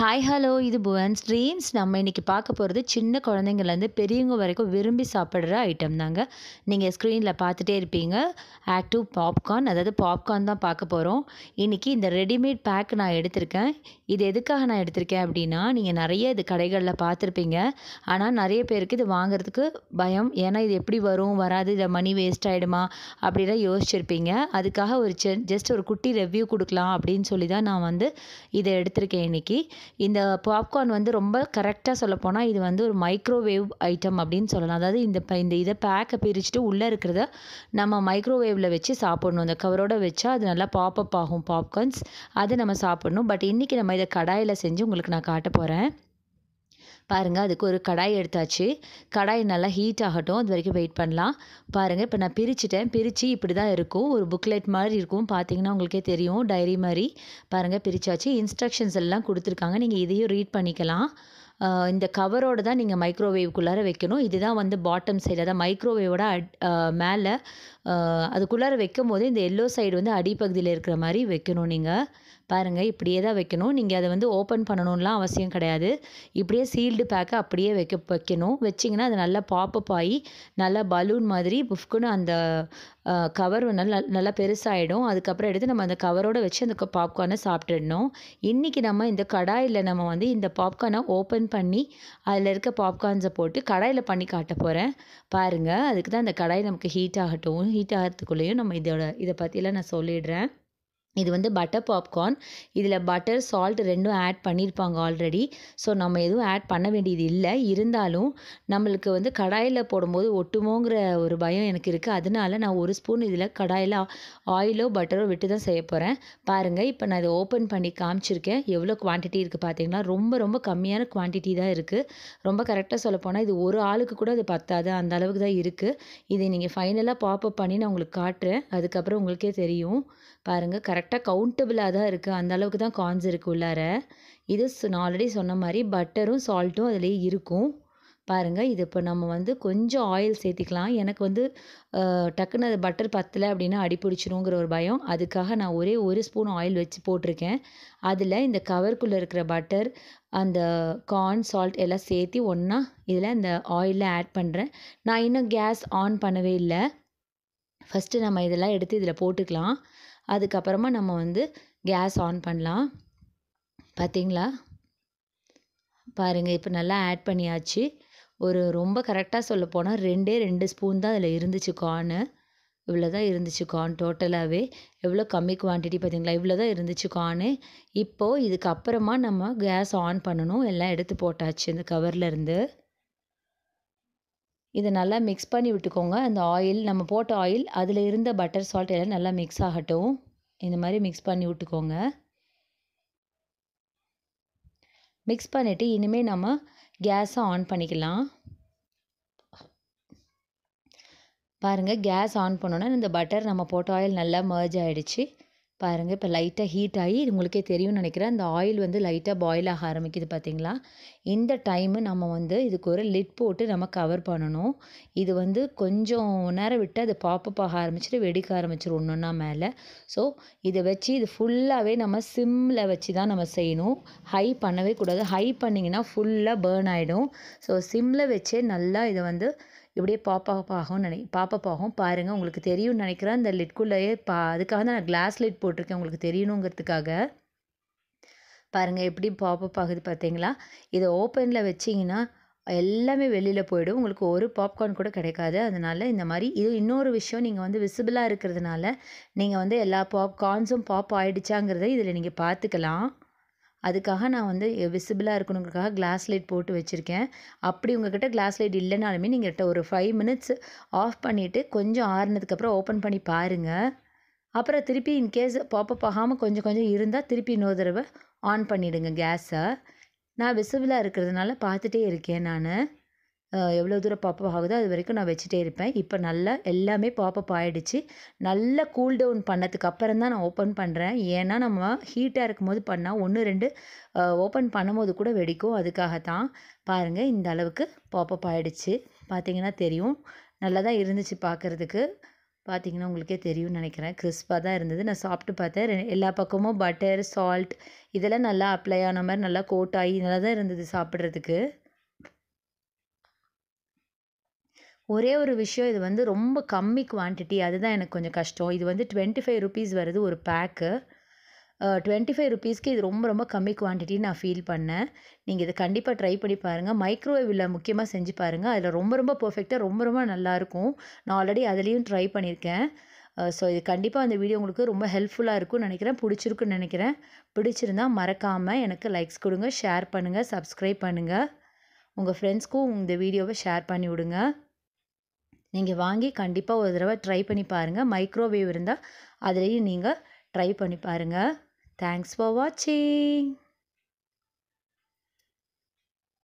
hi hello இது Bhuvan streams நம்ம இன்றைக்கி பார்க்க போகிறது சின்ன குழந்தைங்கள்லேருந்து பெரியவங்க வரைக்கும் விரும்பி சாப்பிட்ற ஐட்டம் தாங்க நீங்கள் ஸ்க்ரீனில் பார்த்துட்டே இருப்பீங்க ஆக்டிவ் பாப்கார்ன் அதாவது பாப்கார்ன் தான் பார்க்க போகிறோம் இன்றைக்கி இந்த ரெடிமேட் பேக் நான் எடுத்திருக்கேன் இது எதுக்காக நான் எடுத்திருக்கேன் அப்படின்னா நீங்கள் நிறைய இது கடைகளில் பார்த்துருப்பீங்க ஆனால் நிறைய பேருக்கு இது வாங்குறதுக்கு பயம் ஏன்னா இது எப்படி வரும் வராது இதை மணி வேஸ்ட் ஆகிடுமா அப்படிலாம் யோசிச்சிருப்பீங்க அதுக்காக ஒரு ஜஸ்ட் ஒரு குட்டி ரெவ்யூ கொடுக்கலாம் அப்படின்னு சொல்லி தான் நான் வந்து இதை எடுத்திருக்கேன் இன்றைக்கி இந்த பாப்கார்ன் வந்து ரொம்ப கரெக்டாக சொல்லப்போனால் இது வந்து ஒரு மைக்ரோவேவ் ஐட்டம் அப்படின்னு சொல்லலாம் அதாவது இந்த இந்த இதை பேக்கை பிரிச்சுட்டு உள்ளே இருக்கிறத நம்ம மைக்ரோவேவில் வச்சு சாப்பிடணும் இந்த கவரோட வச்சா அது நல்லா பாப்பப் ஆகும் பாப்கார்ன்ஸ் அதை நம்ம சாப்பிடணும் பட் இன்றைக்கி நம்ம இதை கடாயில் செஞ்சு உங்களுக்கு நான் காட்ட போகிறேன் பாருங்கள் அதுக்கு ஒரு கடாய் எடுத்தாச்சு கடாய் நல்லா ஹீட் ஆகட்டும் அது வரைக்கும் வெயிட் பண்ணலாம் பாருங்கள் இப்போ நான் பிரிச்சுட்டேன் பிரித்து இப்படி தான் இருக்கும் ஒரு புக்லெட் மாதிரி இருக்கும் பார்த்தீங்கன்னா உங்களுக்கே தெரியும் டைரி மாதிரி பாருங்கள் பிரித்தாச்சு இன்ஸ்ட்ரக்ஷன்ஸ் எல்லாம் கொடுத்துருக்காங்க நீங்கள் இதையும் ரீட் பண்ணிக்கலாம் இந்த கவரோடு தான் நீங்கள் மைக்ரோவேவ்க்குள்ளார வைக்கணும் இதுதான் வந்து பாட்டம் சைடு அதான் மைக்ரோவேவோட அட் மேலே அதுக்குள்ளார வைக்கும் போது இந்த எல்லோ சைடு வந்து அடிப்பகுதியில் இருக்கிற மாதிரி வைக்கணும் நீங்கள் பாருங்கள் இப்படியே தான் வைக்கணும் நீங்கள் அதை வந்து ஓப்பன் பண்ணணும்லாம் அவசியம் கிடையாது இப்படியே சீல்டு பேக்கை அப்படியே வைக்க வைக்கணும் வச்சிங்கன்னா அது நல்லா பாப்பப் ஆகி நல்லா பலூன் மாதிரி புஃப்குன்னு அந்த கவர் நல்லா நல்லா பெருசாகிடும் அதுக்கப்புறம் எடுத்து நம்ம அந்த கவரோடு வச்சு அந்த பாப்கார்னை சாப்பிட்டுடணும் இன்றைக்கி நம்ம இந்த கடாயில் நம்ம வந்து இந்த பாப்கார்னை ஓப்பன் பண்ணி அதில் இருக்க பாப்கார்ன்ஸை போட்டு கடாயில் பண்ணி காட்ட போகிறேன் பாருங்கள் அதுக்கு தான் அந்த கடாய் நமக்கு ஹீட் ஆகட்டும் ஹீட் ஆகிறதுக்குள்ளேயும் நம்ம இதோட இதை பற்றிலாம் நான் சொல்லிடுறேன் இது வந்து பட்டர் பாப்கார்ன் இதில் பட்டர் சால்ட் ரெண்டும் ஆட் பண்ணியிருப்பாங்க ஆல்ரெடி ஸோ நம்ம எதுவும் ஆட் பண்ண வேண்டியது இல்லை இருந்தாலும் நம்மளுக்கு வந்து கடாயில் போடும்போது ஒட்டுமோங்கிற ஒரு பயம் எனக்கு இருக்குது அதனால நான் ஒரு ஸ்பூன் இதில் கடாயில் ஆயிலோ பட்டரோ விட்டு தான் செய்ய போகிறேன் பாருங்கள் இப்போ நான் இதை ஓப்பன் பண்ணி காமிச்சிருக்கேன் எவ்வளோ குவான்டிட்டி இருக்குது பார்த்தீங்கன்னா ரொம்ப ரொம்ப கம்மியான குவான்டிட்டி தான் இருக்குது ரொம்ப கரெக்டாக சொல்லப்போனால் இது ஒரு ஆளுக்கு கூட அது பத்தாது அந்த அளவுக்கு தான் இருக்குது இதை நீங்கள் ஃபைனலாக பாப்பப் பண்ணி நான் உங்களுக்கு காட்டுறேன் அதுக்கப்புறம் உங்களுக்கே தெரியும் பாருங்கள் கரெக்ட் கரெக்டாக கவுண்டபுளாக தான் இருக்குது அந்த அளவுக்கு தான் கார்ன்ஸ் இருக்குது உள்ளார இது நான் ஆல்ரெடி சொன்ன மாதிரி பட்டரும் சால்ட்டும் அதுலேயே இருக்கும் பாருங்கள் இது இப்போ நம்ம வந்து கொஞ்சம் ஆயில் சேர்த்திக்கலாம் எனக்கு வந்து டக்குன்னு அது பட்டர் பத்தலை அப்படின்னா அடிப்பிடிச்சிருங்கிற ஒரு பயம் அதுக்காக நான் ஒரே ஒரு ஸ்பூன் ஆயில் வச்சு போட்டிருக்கேன் அதில் இந்த கவருக்குள்ளே இருக்கிற பட்டர் அந்த கார்ன் சால்ட் எல்லாம் சேர்த்து ஒன்றா இதில் இந்த ஆயிலில் ஆட் பண்ணுறேன் நான் இன்னும் கேஸ் ஆன் பண்ணவே இல்லை ஃபஸ்ட்டு நம்ம இதெல்லாம் எடுத்து இதில் போட்டுக்கலாம் அதுக்கப்புறமா நம்ம வந்து கேஸ் ஆன் பண்ணலாம் பார்த்தீங்களா பாருங்கள் இப்போ நல்லா ஆட் பண்ணியாச்சு ஒரு ரொம்ப கரெக்டாக சொல்ல போனால் ரெண்டே ரெண்டு ஸ்பூன் தான் அதில் இருந்துச்சு கார்னு இவ்வளோ தான் இருந்துச்சு கார்ன் டோட்டலாகவே எவ்வளோ கம்மி குவான்டிட்டி பார்த்தீங்களா இவ்வளோ தான் இருந்துச்சு கார்னு இப்போது இதுக்கப்புறமா நம்ம கேஸ் ஆன் பண்ணணும் எல்லாம் எடுத்து போட்டாச்சு இந்த கவர்லேருந்து இதை நல்லா மிக்ஸ் பண்ணி விட்டுக்கோங்க அந்த ஆயில் நம்ம போட்ட ஆயில் அதில் இருந்த பட்டர் சால்ட் எல்லாம் நல்லா மிக்ஸ் ஆகட்டும் இந்த மாதிரி மிக்ஸ் பண்ணி விட்டுக்கோங்க மிக்ஸ் பண்ணிவிட்டு இனிமேல் நம்ம கேஸை ஆன் பண்ணிக்கலாம் பாருங்கள் கேஸ் ஆன் பண்ணோன்னா இந்த பட்டர் நம்ம போட்ட ஆயில் நல்லா மர்ஜ் ஆகிடுச்சு பாருங்கள் இப்போ லைட்டாக ஹீட் ஆகி இது உங்களுக்கே தெரியும்னு நினைக்கிறேன் அந்த ஆயில் வந்து லைட்டாக பாயில் ஆக ஆரம்பிக்குது பார்த்தீங்களா இந்த டைமு நம்ம வந்து இதுக்கு ஒரு லிட் போட்டு நம்ம கவர் பண்ணணும் இது வந்து கொஞ்சம் நேரம் விட்டு அது பாப்பப் ஆக ஆரம்பிச்சுட்டு வெடிக்க ஆரம்பிச்சிடும் ஒன்றுன்னா மேலே ஸோ இதை வச்சு இது ஃபுல்லாகவே நம்ம சிம்மில் வச்சு தான் நம்ம செய்யணும் ஹை பண்ணவே கூடாது ஹை பண்ணிங்கன்னா ஃபுல்லாக பேர்ன் ஆகிடும் ஸோ சிம்மில் வச்சே நல்லா இதை வந்து இப்படியே பாப்பாப்பாகும் நினை பாப்பாப்பாகும் பாருங்கள் உங்களுக்கு தெரியும்னு நினைக்கிறேன் இந்த லிட்குள்ளேயே பா அதுக்காக தான் நான் கிளாஸ் லைட் போட்டிருக்கேன் உங்களுக்கு தெரியணுங்கிறதுக்காக பாருங்கள் எப்படி பாப்பப் ஆகுது பார்த்தீங்களா இதை ஓப்பனில் வச்சிங்கன்னா எல்லாமே வெளியில் போயிடும் உங்களுக்கு ஒரு பாப்கார்ன் கூட கிடைக்காது அதனால் இந்த மாதிரி இது இன்னொரு விஷயம் நீங்கள் வந்து விசிபிளாக இருக்கிறதுனால நீங்கள் வந்து எல்லா பாப்கார்ன்ஸும் பாப் ஆகிடுச்சாங்கிறத இதில் நீங்கள் பார்த்துக்கலாம் அதுக்காக நான் வந்து விசிபிளாக இருக்கணுங்கிறக்காக கிளாஸ் லைட் போட்டு வச்சுருக்கேன் அப்படி உங்ககிட்ட கிளாஸ் லைட் இல்லைனாலுமே கிட்ட ஒரு ஃபைவ் மினிட்ஸ் ஆஃப் பண்ணிவிட்டு கொஞ்சம் ஆறுனதுக்கப்புறம் ஓப்பன் பண்ணி பாருங்கள் அப்புறம் திருப்பி இன்கேஸ் பாப்பப் ஆகாமல் கொஞ்சம் கொஞ்சம் இருந்தால் திருப்பி இன்னொரு தடவை ஆன் பண்ணிவிடுங்க கேஸை நான் விசிபிளாக இருக்கிறதுனால பார்த்துட்டே இருக்கேன் நான் எவ்வளோ தூரம் பாப்பப் ஆகுதோ அது வரைக்கும் நான் வச்சுட்டே இருப்பேன் இப்போ நல்லா எல்லாமே பாப்பப் ஆகிடுச்சு நல்லா கூல் டவுன் பண்ணதுக்கு அப்புறம் தான் நான் ஓப்பன் பண்ணுறேன் ஏன்னா நம்ம ஹீட்டாக இருக்கும்போது பண்ணால் ஒன்று ரெண்டு ஓப்பன் பண்ணும்போது கூட வெடிக்கும் அதுக்காக தான் பாருங்கள் இந்த அளவுக்கு பாப்பப் ஆகிடுச்சு பார்த்தீங்கன்னா தெரியும் நல்லா தான் இருந்துச்சு பார்க்குறதுக்கு பார்த்தீங்கன்னா உங்களுக்கே தெரியும்னு நினைக்கிறேன் கிறிஸ்பாக தான் இருந்தது நான் சாப்பிட்டு பார்த்தேன் எல்லா பக்கமும் பட்டர் சால்ட் இதெல்லாம் நல்லா அப்ளை ஆன மாதிரி நல்லா கோட் ஆகி நல்லா தான் இருந்தது சாப்பிட்றதுக்கு ஒரே ஒரு விஷயம் இது வந்து ரொம்ப கம்மி குவான்டிட்டி அதுதான் எனக்கு கொஞ்சம் கஷ்டம் இது வந்து டுவெண்ட்டி ஃபைவ் ருபீஸ் வருது ஒரு பேக்கு டுவெண்ட்டி ஃபைவ் ருபீஸ்க்கு இது ரொம்ப ரொம்ப கம்மி குவான்டிட்டி நான் ஃபீல் பண்ணேன் நீங்கள் இதை கண்டிப்பாக ட்ரை பண்ணி பாருங்கள் மைக்ரோவேவில் முக்கியமாக செஞ்சு பாருங்கள் அதில் ரொம்ப ரொம்ப பர்ஃபெக்டாக ரொம்ப ரொம்ப நல்லாயிருக்கும் நான் ஆல்ரெடி அதுலேயும் ட்ரை பண்ணியிருக்கேன் ஸோ இது கண்டிப்பாக அந்த வீடியோ உங்களுக்கு ரொம்ப ஹெல்ப்ஃபுல்லாக இருக்கும்னு நினைக்கிறேன் பிடிச்சிருக்குன்னு நினைக்கிறேன் பிடிச்சிருந்தா மறக்காமல் எனக்கு லைக்ஸ் கொடுங்க ஷேர் பண்ணுங்கள் சப்ஸ்கிரைப் பண்ணுங்கள் உங்கள் ஃப்ரெண்ட்ஸ்க்கும் இந்த வீடியோவை ஷேர் பண்ணி விடுங்க நீங்கள் வாங்கி கண்டிப்பாக ஒரு தடவை ட்ரை பண்ணி பாருங்கள் மைக்ரோவேவ் இருந்தால் அதுலேயும் நீங்கள் ட்ரை பண்ணி பாருங்கள் தேங்க்ஸ் ஃபார் வாட்சிங்